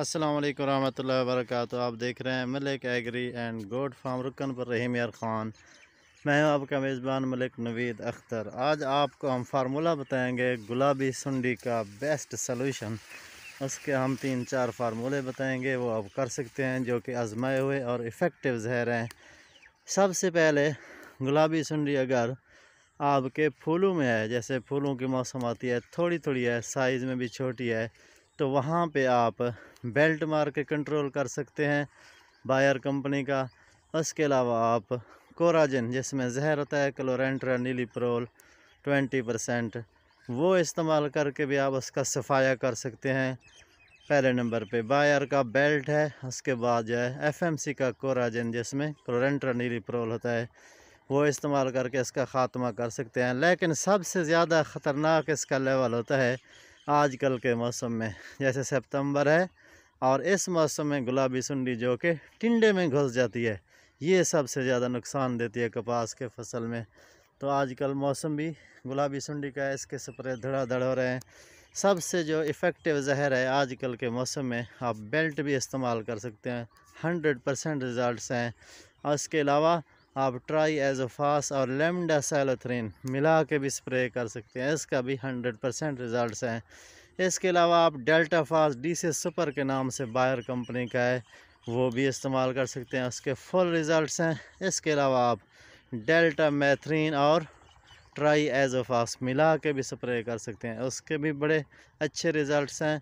असलम वरहमल वर्क आप देख रहे हैं मलिक एगरी एंड गोड फार्म रुकन पर रहीम यार ख़ान मैं हूं आपका मेज़बान मलिक नवीद अख्तर आज आपको हम फार्मूला बताएंगे गुलाबी सुंडी का बेस्ट सलूशन उसके हम तीन चार फार्मूले बताएंगे वो आप कर सकते हैं जो कि आजमाए हुए और इफ़ेक्टिव जहर हैं सबसे पहले गुलाबी सुंडी अगर आपके फूलों में है जैसे फूलों की मौसम आती है थोड़ी थोड़ी है साइज़ में भी छोटी है तो वहाँ पे आप बेल्ट मार के कंट्रोल कर सकते हैं बायर कंपनी का उसके अलावा आप कोराजिन जिसमें जहर होता है क्लोरेंट्रा नीलीप्रोल ट्वेंटी परसेंट वो इस्तेमाल करके भी आप उसका सफाया कर सकते हैं पहले नंबर पे बायर का बेल्ट है उसके बाद जो है एफएमसी का कोराजिन जिसमें क्लोरेंट्रा नीलीप्रोल होता है वो इस्तेमाल करके इसका ख़ात्मा कर सकते हैं लेकिन सबसे ज़्यादा ख़तरनाक इसका लेवल होता है आजकल के मौसम में जैसे सितंबर है और इस मौसम में गुलाबी सुंडी जो कि टिंडे में घुस जाती है ये सबसे ज़्यादा नुकसान देती है कपास के फसल में तो आजकल मौसम भी गुलाबी सुंडी का इसके स्प्रे धड़ाधड़ हो रहे हैं सबसे जो इफ़ेक्टिव जहर है आजकल के मौसम में आप बेल्ट भी इस्तेमाल कर सकते हैं हंड्रेड परसेंट रिज़ल्ट हैं और इसके अलावा आप ट्राई एज फास और लेमडा सेलोथ्रीन मिला के भी स्प्रे कर सकते हैं इसका भी हंड्रेड परसेंट रिज़ल्ट है इसके अलावा आप डेल्टा फास डी से सुपर के नाम से बायर कंपनी का है वो भी इस्तेमाल कर सकते हैं उसके फुल रिज़ल्ट हैं इसके अलावा आप डेल्टा मैथरीन और ट्राई एजोफास मिला के भी स्प्रे कर सकते हैं उसके भी बड़े अच्छे रिज़ल्ट हैं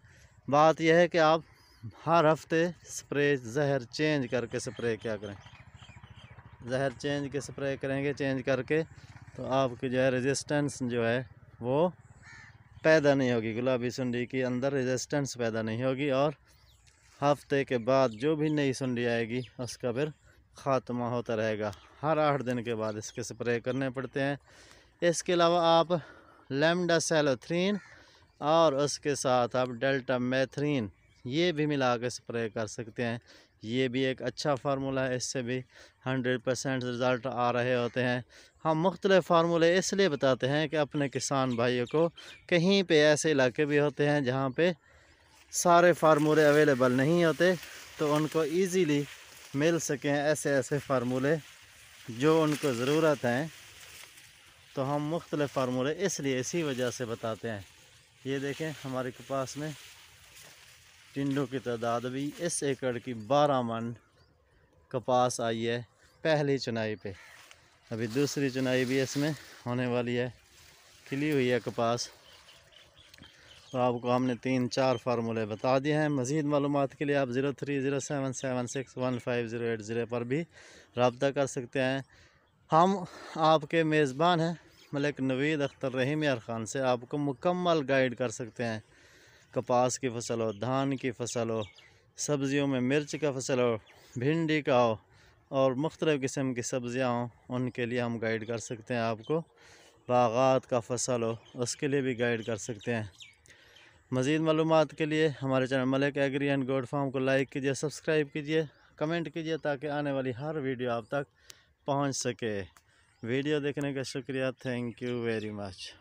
बात यह है कि आप हर हफ्ते स्प्रे जहर चेंज करके स्प्रे क्या करें जहर चेंज के स्प्रे करेंगे चेंज करके तो आपकी जो है रेजिस्टेंस जो है वो पैदा नहीं होगी गुलाबी सुंडी के अंदर रेजिस्टेंस पैदा नहीं होगी और हफ्ते के बाद जो भी नई सुंडी आएगी उसका फिर ख़ात्मा होता रहेगा हर आठ दिन के बाद इसके स्प्रे करने पड़ते हैं इसके अलावा आप लेमडा सेलोथ्रीन और उसके साथ आप डेल्टा मैथ्रीन ये भी मिला के स्प्रे कर सकते हैं ये भी एक अच्छा फार्मूला है इससे भी हंड्रेड परसेंट रिज़ल्ट आ रहे होते हैं हम मुख्तलिफ़ फार्मूले इसलिए बताते हैं कि अपने किसान भाइयों को कहीं पे ऐसे इलाके भी होते हैं जहाँ पे सारे फार्मूले अवेलेबल नहीं होते तो उनको इजीली मिल सकें ऐसे ऐसे फार्मूले जो उनको ज़रूरत हैं तो हम मुख्तलिफ़ फार्मूले इसलिए इसी वजह से बताते हैं ये देखें हमारे पास में टिंडों की तादाद भी इस एकड़ की बारह मन कपास आई है पहली चुनाई पे अभी दूसरी चुनाई भी इसमें होने वाली है खिली हुई है कपास और आपको हमने तीन चार फार्मूले बता दिए हैं मज़ीद मालूम के लिए आप zero three zero seven seven six one five zero eight zero पर भी रबता कर सकते हैं हम आपके मेज़बान हैं मलिक नवीद अख्तर रहीम यार ख़ान से आपको मुकम्मल गाइड कर सकते हैं कपास की फसल हो धान की फसल हो सब्ज़ियों में मिर्च का फसल हो भिंडी का हो और मुख्तलिफ़ किस्म की सब्ज़ियाँ हों उनके लिए हम गाइड कर सकते हैं आपको बाग़ात का फसल हो उसके लिए भी गाइड कर सकते हैं मज़ीद मालूम के लिए हमारे channel Malik agri and goat farm को लाइक कीजिए सब्सक्राइब कीजिए कमेंट कीजिए ताकि आने वाली हर वीडियो आप तक पहुंच सके वीडियो देखने का शुक्रिया थैंक यू वेरी मच